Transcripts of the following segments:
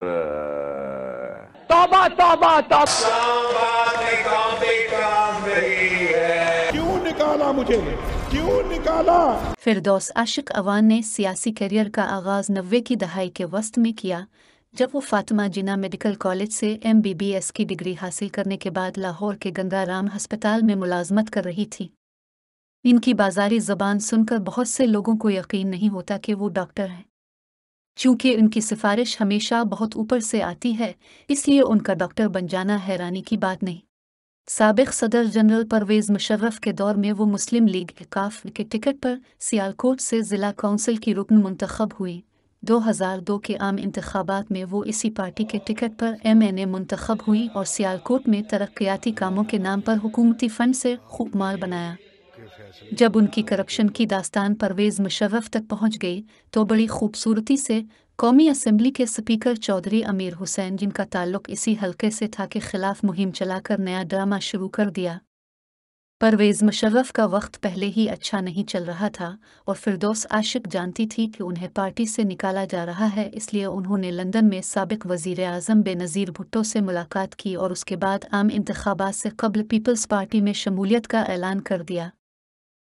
तौबा तौबा तौबा क्यों निकाला मुझे क्यों निकाला फिरदौस आशिक अवान ने सियासी करियर का आगाज नब्बे की दहाई के वस्त में किया जब वो फातिमा जिना मेडिकल कॉलेज से एमबीबीएस की डिग्री हासिल करने के बाद लाहौर के गंगाराम अस्पताल में मुलाजमत कर रही थी इनकी बाजारी जबान सुनकर बहुत से लोगों को यकीन नहीं होता कि वो डॉक्टर हैं चूंकि उनकी सिफारिश हमेशा बहुत ऊपर से आती है इसलिए उनका डॉक्टर बन जाना हैरानी की बात नहीं सबक सदर जनरल परवेज़ मुशर्रफ के दौर में वो मुस्लिम लीग के काफ के टिकट पर सियालकोट से ज़िला कौंसिल की रुकन मंतखब हुई 2002 के आम इंतबात में वो इसी पार्टी के टिकट पर एम एन ए मंतखब हुई और सियालकोट में तरक्याती कामों के नाम पर हुकूमती फ़ंड से खूब माल बनाया जब उनकी करप्शन की दास्तान परवेज मुशर्रफ तक पहुंच गई तो बड़ी खूबसूरती से कौमी असम्बली के स्पीकर चौधरी अमीर हुसैन जिनका ताल्लुक इसी हलके से था के खिलाफ मुहिम चलाकर नया ड्रामा शुरू कर दिया परवेज मुशर्रफ का वक्त पहले ही अच्छा नहीं चल रहा था और फिरदोस आशिक जानती थी कि उन्हें पार्टी से निकाला जा रहा है इसलिए उन्होंने लंदन में सबक वजीर अजम बेनज़ीर भुट्टो से मुलाकात की और उसके बाद आम इंतबात से कबल पीपल्स पार्टी में शमूलियत का ऐलान कर दिया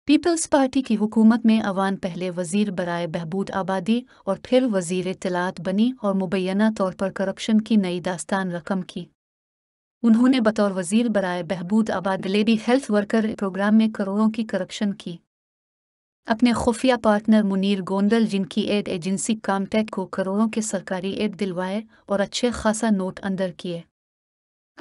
पीपल्स पार्टी की हुकूमत में अवान पहले वजीर बरए बहबूद आबादी और फिर वजीर तलात बनी और मुबैना तौर पर करप्शन की नई दास्तान रकम की उन्होंने बतौर वजीर बरए बहबूद आबाद लेडी हेल्थ वर्कर प्रोग्राम में करोड़ों की करप्शन की अपने खुफिया पार्टनर मुनीर गोंदल जिनकी एड एजेंसी कामटेक को करोड़ों के सरकारी एड दिलवाए और अच्छे खासा नोट अंदर किए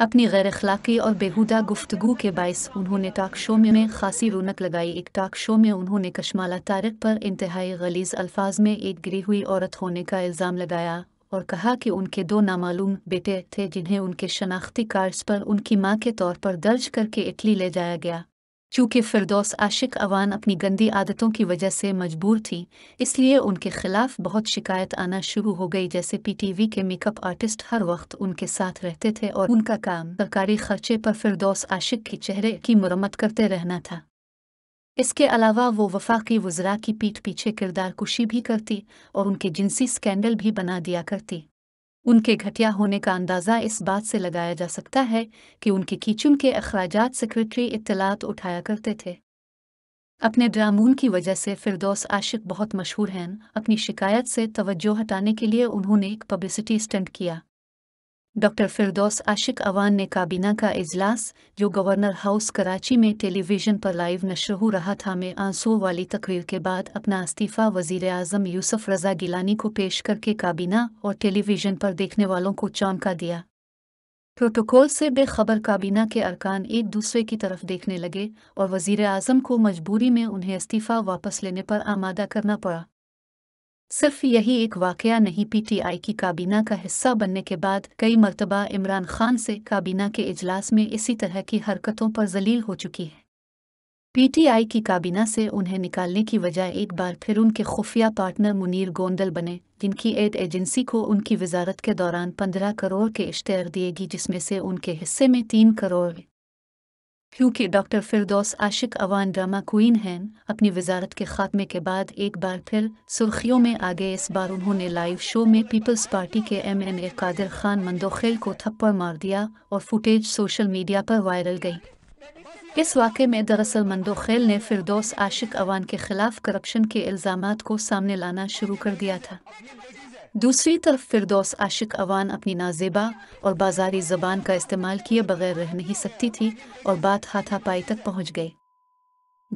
अपनी गैर अखलाकी और बेहुदा गुफ्तगु के बायस उन्होंने टाक शो में, में खासी रौनक लगाई एक टाक शो में उन्होंने कश्माला तारक पर इंतहाई गलीज अल्फाज में एक गिरी हुई औरत होने का इल्ज़ाम लगाया और कहा कि उनके दो नामालूम बेटे थे जिन्हें उनके शनाख्ती कार्ड्स पर उनकी मां के तौर पर दर्ज करके इटली ले जाया गया चूंकि फिरदौस आशिक अवान अपनी गंदी आदतों की वजह से मजबूर थी इसलिए उनके खिलाफ बहुत शिकायत आना शुरू हो गई जैसे पीटीवी के मेकअप आर्टिस्ट हर वक्त उनके साथ रहते थे और उनका काम सरकारी खर्चे पर फिरदौस आशिक के चेहरे की मरम्मत करते रहना था इसके अलावा वो वफाकी वजरा की पीठ पीछे किरदार कुशी भी करती और उनके जिनसी स्कैंडल भी बना दिया करती उनके घटिया होने का अंदाज़ा इस बात से लगाया जा सकता है कि उनके कीचुन के अखराज सेक्रेटरी इतलात उठाया करते थे अपने ड्रामून की वजह से फिरदौस आशिक बहुत मशहूर हैं अपनी शिकायत से तवज्जो हटाने के लिए उन्होंने एक पब्लिसिटी स्टंट किया डॉक्टर फिरदौस आशिक अवान ने काबीना का इजलास जो गवर्नर हाउस कराची में टेलीविज़न पर लाइव नशर हो रहा था में आंसुओं वाली तकरीर के बाद अपना इस्तीफ़ा वजीर अजम यूसुफ रजा गिलानी को पेश करके काबीना और टेलीविज़न पर देखने वालों को चौंका दिया प्रोटोकॉल से बेखबर काबीना के अरकान एक दूसरे की तरफ देखने लगे और वजीर अजम को मजबूरी में उन्हें इस्तीफ़ा वापस लेने पर आमादा करना पड़ा सिर्फ यही एक वाक़ नहीं पीटीआई की काबीना का हिस्सा बनने के बाद कई मरतबा इमरान खान से काबीना के इजलास में इसी तरह की हरकतों पर जलील हो चुकी है पीटीआई की काबीना से उन्हें निकालने की वजह एक बार फिर उनके खुफिया पार्टनर मुनीर गोंदल बने जिनकी एड एजेंसी को उनकी वजारत के दौरान पंद्रह करोड़ के इश्तेर दिएगी जिसमें से उनके हिस्से में तीन करोड़ क्योंकि doctor Firdous Ashiq Awan drama queen हैं अपनी वजारत के खात्मे के बाद एक बार फिर सुर्खियों में आ गए इस बार उन्होंने लाइव शो में पीपल्स पार्टी के M N A Qadir Khan Mandokhel को थप्पड़ मार दिया और फुटेज सोशल मीडिया पर वायरल गई इस वाक़े में दरअसल मंदोखेल ने फिरदौस आशिक अवान के खिलाफ करप्शन के इल्ज़ाम को सामने लाना शुरू कर दिया था दूसरी तरफ फिरदौस आशिक अवान अपनी नाजेबा और बाजारी जबान का इस्तेमाल किए बगैर रह नहीं सकती थी और बात हाथापाई तक पहुंच गई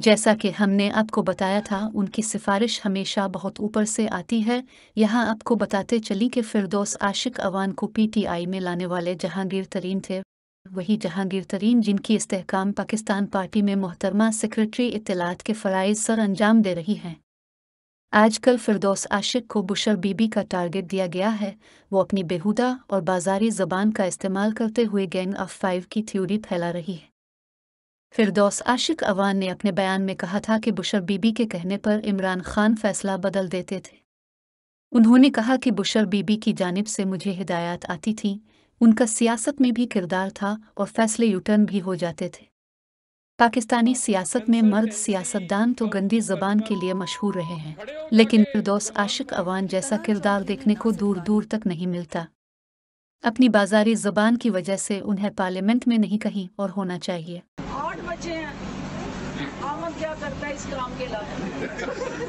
जैसा कि हमने आपको बताया था उनकी सिफारिश हमेशा बहुत ऊपर से आती है यहाँ आपको बताते चली कि फिरदौस आशिक अवान को पीटीआई में लाने वाले जहांगीर तरीन थे वही जहांगीर तरीन जिनकी इस्तेकाम पाकिस्तान पार्टी में मोहतरमा सेक्रेटरी इतलात के फ़रज़ सर अंजाम दे रही हैं आजकल फिरदौस आशिक को बुशर बीबी का टारगेट दिया गया है वो अपनी बेहुदा और बाजारी जबान का इस्तेमाल करते हुए गैंग ऑफ फाइव की थ्योरी फैला रही है फिरदौस आशिक अवान ने अपने बयान में कहा था कि बुशर बीबी के कहने पर इमरान खान फैसला बदल देते थे उन्होंने कहा कि बुशर बीबी की जानब से मुझे हिदायत आती थी उनका सियासत में भी किरदार था और फैसले यूटर्न भी हो जाते थे पाकिस्तानी सियासत में मर्द सियासतदान तो गंदी जबान के लिए मशहूर रहे हैं लेकिन फिरदौस आशिक अवान जैसा किरदार देखने को दूर दूर तक नहीं मिलता अपनी बाजारी जबान की वजह से उन्हें पार्लियामेंट में नहीं कहीं और होना चाहिए आठ हैं क्या करता है इस काम के